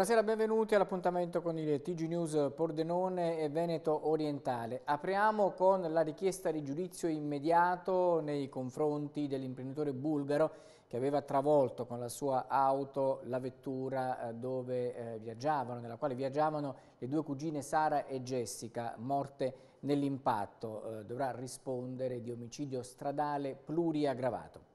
Buonasera, benvenuti all'appuntamento con il TG News Pordenone e Veneto Orientale. Apriamo con la richiesta di giudizio immediato nei confronti dell'imprenditore bulgaro che aveva travolto con la sua auto la vettura eh, dove eh, viaggiavano, nella quale viaggiavano le due cugine Sara e Jessica, morte nell'impatto. Eh, dovrà rispondere di omicidio stradale pluriaggravato.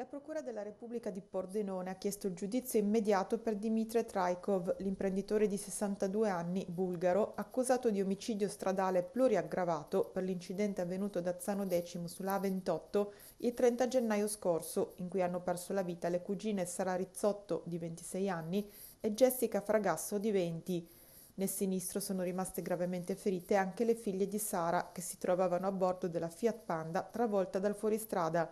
La Procura della Repubblica di Pordenone ha chiesto il giudizio immediato per Dimitre Trajkov, l'imprenditore di 62 anni, bulgaro, accusato di omicidio stradale pluriaggravato per l'incidente avvenuto ad Azzano X sulla A28 il 30 gennaio scorso, in cui hanno perso la vita le cugine Sara Rizzotto, di 26 anni, e Jessica Fragasso, di 20. Nel sinistro sono rimaste gravemente ferite anche le figlie di Sara, che si trovavano a bordo della Fiat Panda travolta dal fuoristrada.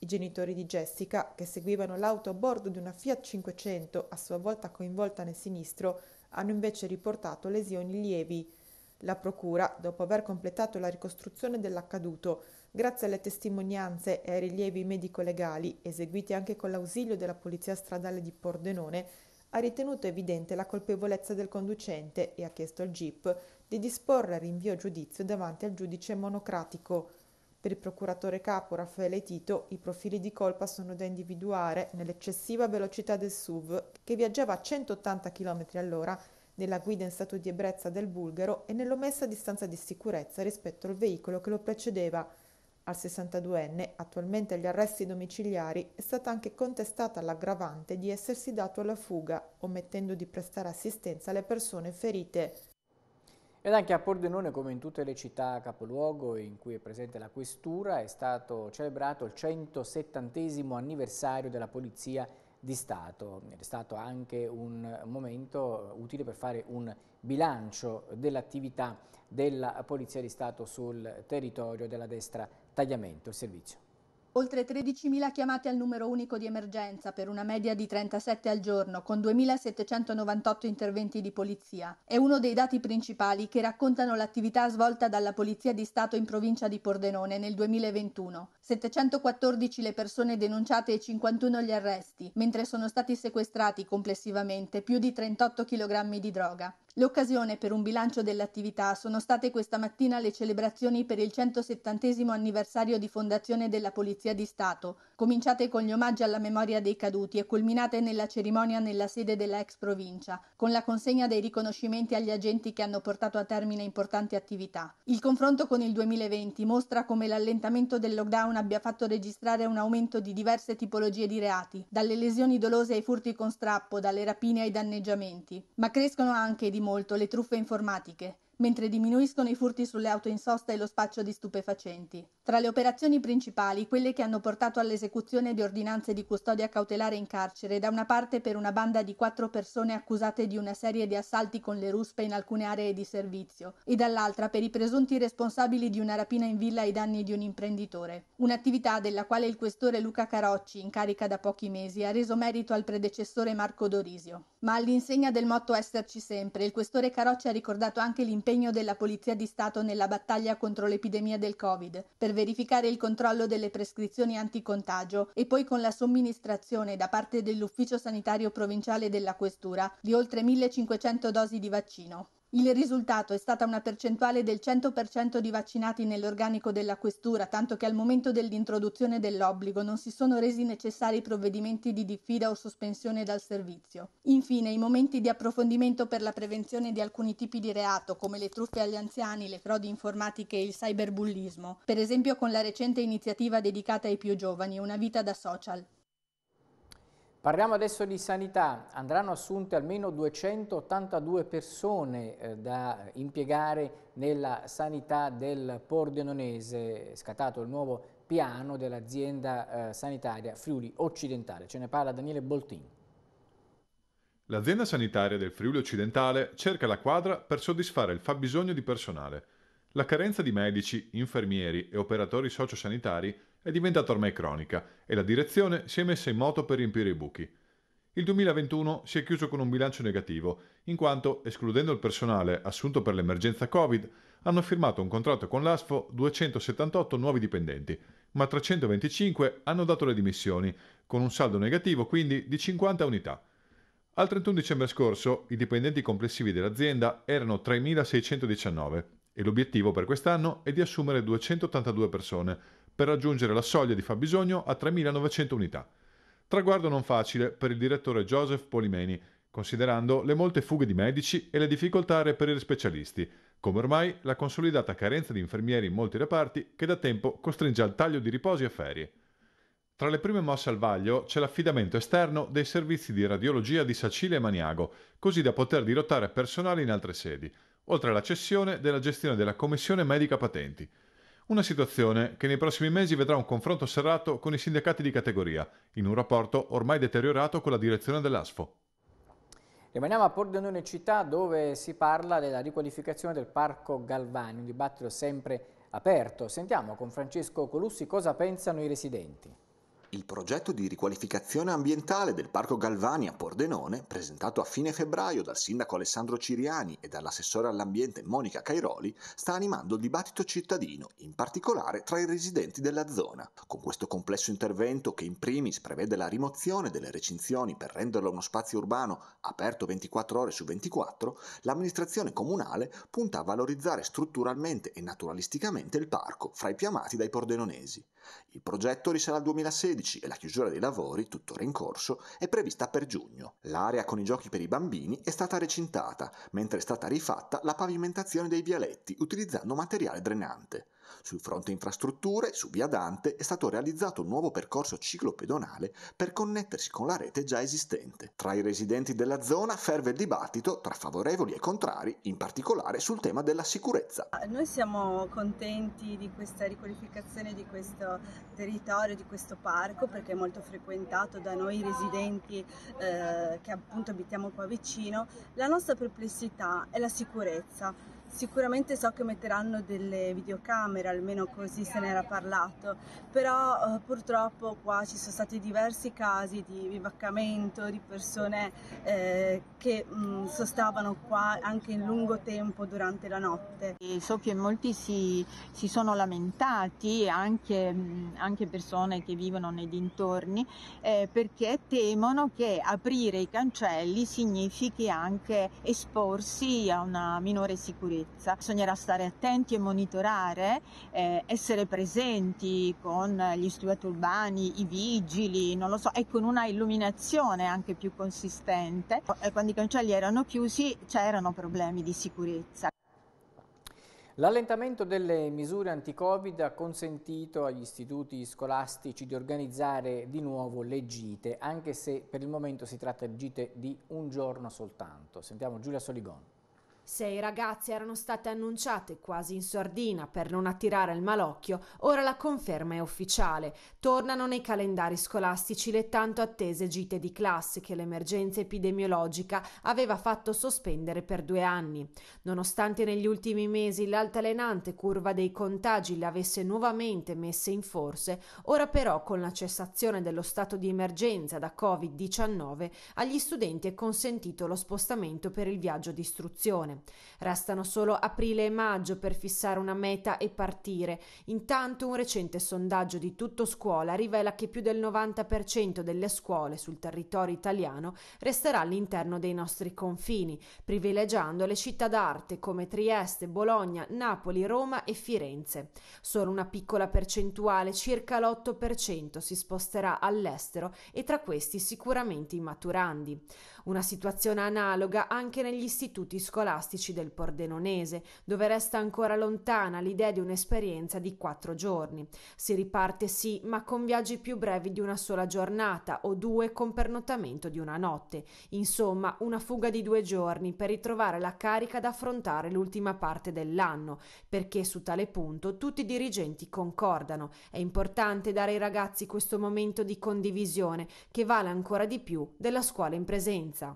I genitori di Jessica, che seguivano l'auto a bordo di una Fiat 500 a sua volta coinvolta nel sinistro, hanno invece riportato lesioni lievi. La procura, dopo aver completato la ricostruzione dell'accaduto, grazie alle testimonianze e ai rilievi medico-legali, eseguiti anche con l'ausilio della Polizia Stradale di Pordenone, ha ritenuto evidente la colpevolezza del conducente e ha chiesto al GIP di disporre rinvio a giudizio davanti al giudice monocratico. Per il procuratore capo Raffaele Tito i profili di colpa sono da individuare nell'eccessiva velocità del SUV che viaggiava a 180 km all'ora, nella guida in stato di ebbrezza del bulgaro e nell'omessa distanza di sicurezza rispetto al veicolo che lo precedeva. Al 62enne, attualmente agli arresti domiciliari, è stata anche contestata l'aggravante di essersi dato alla fuga, omettendo di prestare assistenza alle persone ferite. Ed anche a Pordenone, come in tutte le città capoluogo in cui è presente la questura, è stato celebrato il 170 anniversario della Polizia di Stato. è stato anche un momento utile per fare un bilancio dell'attività della Polizia di Stato sul territorio della destra Tagliamento, il servizio. Oltre 13.000 chiamate al numero unico di emergenza per una media di 37 al giorno, con 2.798 interventi di polizia. È uno dei dati principali che raccontano l'attività svolta dalla Polizia di Stato in provincia di Pordenone nel 2021. 714 le persone denunciate e 51 gli arresti, mentre sono stati sequestrati complessivamente più di 38 kg di droga. L'occasione per un bilancio dell'attività sono state questa mattina le celebrazioni per il 170 anniversario di fondazione della Polizia di Stato, cominciate con gli omaggi alla memoria dei caduti e culminate nella cerimonia nella sede della ex provincia, con la consegna dei riconoscimenti agli agenti che hanno portato a termine importanti attività. Il confronto con il 2020 mostra come l'allentamento del lockdown abbia fatto registrare un aumento di diverse tipologie di reati, dalle lesioni dolose ai furti con strappo, dalle rapine ai danneggiamenti, ma crescono anche di molto le truffe informatiche mentre diminuiscono i furti sulle auto in sosta e lo spaccio di stupefacenti. Tra le operazioni principali, quelle che hanno portato all'esecuzione di ordinanze di custodia cautelare in carcere, da una parte per una banda di quattro persone accusate di una serie di assalti con le ruspe in alcune aree di servizio, e dall'altra per i presunti responsabili di una rapina in villa ai danni di un imprenditore. Un'attività della quale il questore Luca Carocci, in carica da pochi mesi, ha reso merito al predecessore Marco Dorisio. Ma all'insegna del motto esserci sempre, il questore Carocci ha ricordato anche l'imprenditore l'impegno della Polizia di Stato nella battaglia contro l'epidemia del Covid, per verificare il controllo delle prescrizioni anticontagio e poi con la somministrazione da parte dell'Ufficio Sanitario Provinciale della Questura di oltre 1500 dosi di vaccino. Il risultato è stata una percentuale del 100% di vaccinati nell'organico della questura, tanto che al momento dell'introduzione dell'obbligo non si sono resi necessari provvedimenti di diffida o sospensione dal servizio. Infine, i momenti di approfondimento per la prevenzione di alcuni tipi di reato, come le truffe agli anziani, le frodi informatiche e il cyberbullismo, per esempio con la recente iniziativa dedicata ai più giovani, Una vita da social. Parliamo adesso di sanità, andranno assunte almeno 282 persone eh, da impiegare nella sanità del Pordenonese, scattato il nuovo piano dell'azienda eh, sanitaria Friuli Occidentale. Ce ne parla Daniele Boltini. L'azienda sanitaria del Friuli Occidentale cerca la quadra per soddisfare il fabbisogno di personale. La carenza di medici, infermieri e operatori sociosanitari è diventata ormai cronica e la direzione si è messa in moto per riempire i buchi. Il 2021 si è chiuso con un bilancio negativo, in quanto, escludendo il personale assunto per l'emergenza Covid, hanno firmato un contratto con l'ASFO 278 nuovi dipendenti, ma 325 hanno dato le dimissioni, con un saldo negativo quindi di 50 unità. Al 31 dicembre scorso i dipendenti complessivi dell'azienda erano 3.619 e l'obiettivo per quest'anno è di assumere 282 persone, per raggiungere la soglia di fabbisogno a 3.900 unità. Traguardo non facile per il direttore Joseph Polimeni, considerando le molte fughe di medici e le difficoltà a reperire specialisti, come ormai la consolidata carenza di infermieri in molti reparti che da tempo costringe al taglio di riposi e ferie. Tra le prime mosse al vaglio c'è l'affidamento esterno dei servizi di radiologia di Sacile e Maniago, così da poter dirottare personale in altre sedi, oltre alla cessione della gestione della Commissione Medica Patenti. Una situazione che nei prossimi mesi vedrà un confronto serrato con i sindacati di categoria, in un rapporto ormai deteriorato con la direzione dell'ASFO. Rimaniamo a Pordenone Città dove si parla della riqualificazione del Parco Galvani, un dibattito sempre aperto. Sentiamo con Francesco Colussi cosa pensano i residenti. Il progetto di riqualificazione ambientale del Parco Galvani a Pordenone, presentato a fine febbraio dal sindaco Alessandro Ciriani e dall'assessore all'ambiente Monica Cairoli, sta animando il dibattito cittadino, in particolare tra i residenti della zona. Con questo complesso intervento, che in primis prevede la rimozione delle recinzioni per renderlo uno spazio urbano aperto 24 ore su 24, l'amministrazione comunale punta a valorizzare strutturalmente e naturalisticamente il parco, fra i più amati dai pordenonesi. Il progetto risale al 2016 2016 e la chiusura dei lavori, tuttora in corso, è prevista per giugno. L'area con i giochi per i bambini è stata recintata, mentre è stata rifatta la pavimentazione dei vialetti utilizzando materiale drenante. Sul fronte infrastrutture, su via Dante, è stato realizzato un nuovo percorso ciclopedonale per connettersi con la rete già esistente. Tra i residenti della zona ferve il dibattito tra favorevoli e contrari, in particolare sul tema della sicurezza. Noi siamo contenti di questa riqualificazione di questo territorio, di questo parco, perché è molto frequentato da noi residenti eh, che appunto abitiamo qua vicino. La nostra perplessità è la sicurezza Sicuramente so che metteranno delle videocamere, almeno così se n'era parlato, però eh, purtroppo qua ci sono stati diversi casi di vivaccamento, di persone eh, che mh, mm, sostavano qua anche in lungo tempo durante la notte. E so che molti si, si sono lamentati, anche, mm, anche, persone che vivono nei dintorni, eh, perché temono che aprire i cancelli significhi anche esporsi a una minore sicurezza sicurezza. Bisognerà stare attenti e monitorare, eh, essere presenti con gli studenti urbani, i vigili, non lo so, e con una illuminazione anche più consistente. E quando i cancelli erano chiusi c'erano problemi di sicurezza. L'allentamento delle misure anti-Covid ha consentito agli istituti scolastici di organizzare di nuovo le gite, anche se per il momento si tratta di gite di un giorno soltanto. Sentiamo Giulia Soligon. Se i ragazzi erano state annunciate quasi in sordina per non attirare il malocchio, ora la conferma è ufficiale. Tornano nei calendari scolastici le tanto attese gite di classe che l'emergenza epidemiologica aveva fatto sospendere per due anni. Nonostante negli ultimi mesi l'altalenante curva dei contagi le avesse nuovamente messe in forse, ora però con la cessazione dello stato di emergenza da Covid-19 agli studenti è consentito lo spostamento per il viaggio di istruzione. Restano solo aprile e maggio per fissare una meta e partire. Intanto un recente sondaggio di tutto scuola rivela che più del 90% delle scuole sul territorio italiano resterà all'interno dei nostri confini, privilegiando le città d'arte come Trieste, Bologna, Napoli, Roma e Firenze. Solo una piccola percentuale, circa l'8%, si sposterà all'estero e tra questi sicuramente i maturandi. Una situazione analoga anche negli istituti scolastici scolastici del Pordenonese, dove resta ancora lontana l'idea di un'esperienza di quattro giorni. Si riparte sì, ma con viaggi più brevi di una sola giornata o due con pernottamento di una notte. Insomma, una fuga di due giorni per ritrovare la carica da affrontare l'ultima parte dell'anno, perché su tale punto tutti i dirigenti concordano. È importante dare ai ragazzi questo momento di condivisione che vale ancora di più della scuola in presenza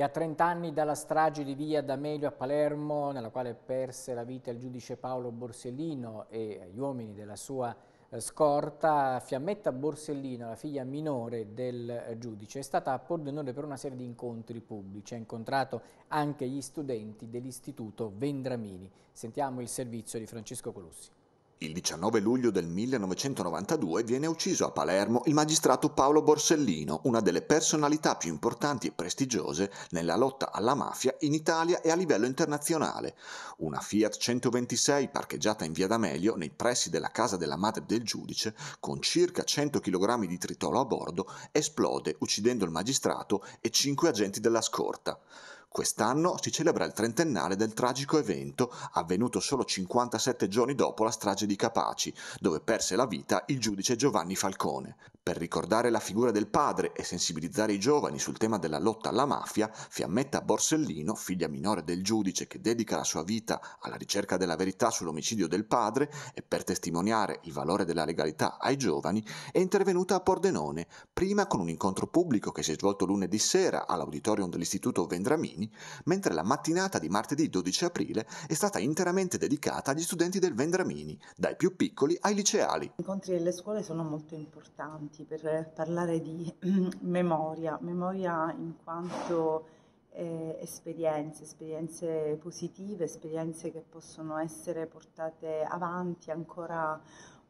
che a 30 anni dalla strage di via D'Amelio a Palermo, nella quale perse la vita il giudice Paolo Borsellino e gli uomini della sua eh, scorta, Fiammetta Borsellino, la figlia minore del eh, giudice, è stata a Pordenone per una serie di incontri pubblici. Ha incontrato anche gli studenti dell'Istituto Vendramini. Sentiamo il servizio di Francesco Colussi. Il 19 luglio del 1992 viene ucciso a Palermo il magistrato Paolo Borsellino, una delle personalità più importanti e prestigiose nella lotta alla mafia in Italia e a livello internazionale. Una Fiat 126 parcheggiata in via D'Amelio nei pressi della casa della madre del giudice, con circa 100 kg di tritolo a bordo, esplode uccidendo il magistrato e cinque agenti della scorta. Quest'anno si celebra il trentennale del tragico evento, avvenuto solo 57 giorni dopo la strage di Capaci, dove perse la vita il giudice Giovanni Falcone. Per ricordare la figura del padre e sensibilizzare i giovani sul tema della lotta alla mafia, Fiammetta Borsellino, figlia minore del giudice che dedica la sua vita alla ricerca della verità sull'omicidio del padre e per testimoniare il valore della legalità ai giovani, è intervenuta a Pordenone, prima con un incontro pubblico che si è svolto lunedì sera all'auditorium dell'Istituto Vendramini, mentre la mattinata di martedì 12 aprile è stata interamente dedicata agli studenti del Vendramini, dai più piccoli ai liceali. Gli incontri delle scuole sono molto importanti importanti per parlare di memoria, memoria in quanto eh, esperienze, esperienze positive, esperienze che possono essere portate avanti ancora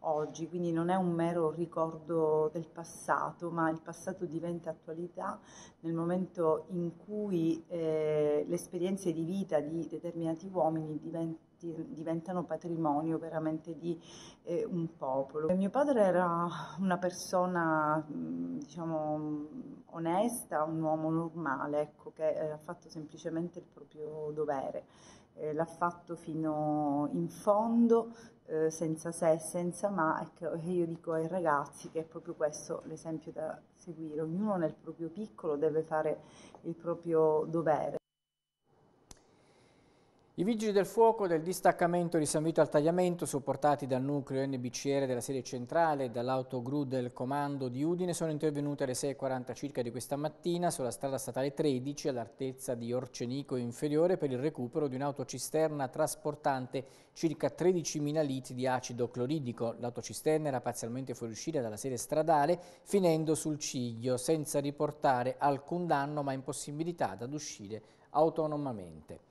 oggi, quindi non è un mero ricordo del passato, ma il passato diventa attualità nel momento in cui eh, le esperienze di vita di determinati uomini diventano diventano patrimonio veramente di eh, un popolo. Mio padre era una persona, mm, diciamo, onesta, un uomo normale, ecco, che eh, ha fatto semplicemente il proprio dovere. Eh, l'ha fatto fino in fondo, eh, senza se e senza ma, e io dico ai ragazzi che è proprio questo l'esempio da seguire. Ognuno nel proprio piccolo deve fare il proprio dovere. I vigili del fuoco del distaccamento di San Vito al Tagliamento, supportati dal nucleo NBCR della sede centrale e dall'autogru del comando di Udine, sono intervenuti alle 6.40 circa di questa mattina sulla strada statale 13 all'altezza di Orcenico Inferiore per il recupero di un'autocisterna trasportante circa 13.000 litri di acido cloridico. L'autocisterna era parzialmente fuoriuscita dalla sede stradale, finendo sul ciglio, senza riportare alcun danno ma impossibilità ad uscire autonomamente.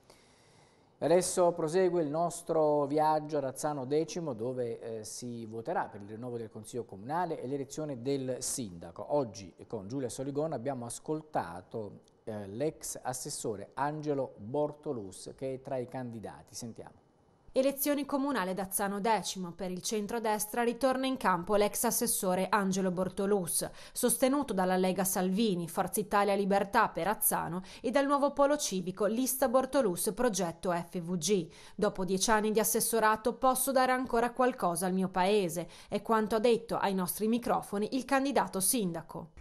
Adesso prosegue il nostro viaggio a Razzano X dove eh, si voterà per il rinnovo del Consiglio Comunale e l'elezione del Sindaco. Oggi con Giulia Soligona abbiamo ascoltato eh, l'ex assessore Angelo Bortolus che è tra i candidati. Sentiamo. Elezioni comunali ad Azzano X. Per il centrodestra ritorna in campo l'ex assessore Angelo Bortolus, sostenuto dalla Lega Salvini, Forza Italia Libertà per Azzano e dal nuovo polo civico Lista Bortolus Progetto FVG. Dopo dieci anni di assessorato posso dare ancora qualcosa al mio paese, è quanto ha detto ai nostri microfoni il candidato sindaco.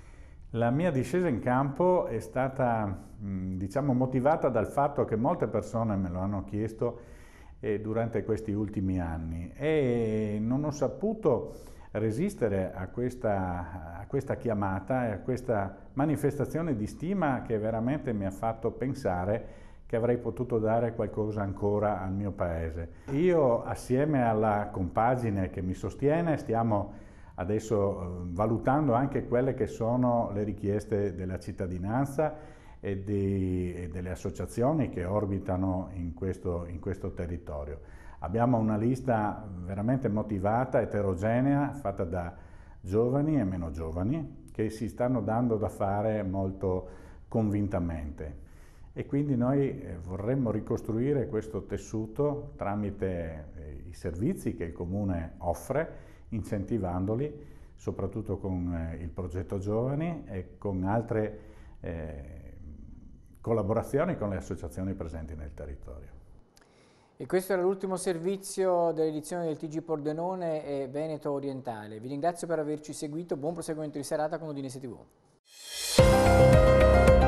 La mia discesa in campo è stata diciamo, motivata dal fatto che molte persone me lo hanno chiesto eh, durante questi ultimi anni e non ho saputo resistere a questa, a questa chiamata e a questa manifestazione di stima che veramente mi ha fatto pensare che avrei potuto dare qualcosa ancora al mio paese. Io assieme alla compagine che mi sostiene stiamo adesso eh, valutando anche quelle che sono le richieste della cittadinanza e, di, e delle associazioni che orbitano in questo, in questo territorio. Abbiamo una lista veramente motivata, eterogenea, fatta da giovani e meno giovani, che si stanno dando da fare molto convintamente. E quindi noi eh, vorremmo ricostruire questo tessuto tramite eh, i servizi che il Comune offre, incentivandoli, soprattutto con eh, il progetto Giovani e con altre eh, collaborazioni con le associazioni presenti nel territorio. E questo era l'ultimo servizio dell'edizione del TG Pordenone e Veneto Orientale. Vi ringrazio per averci seguito, buon proseguimento di serata con Udinese TV.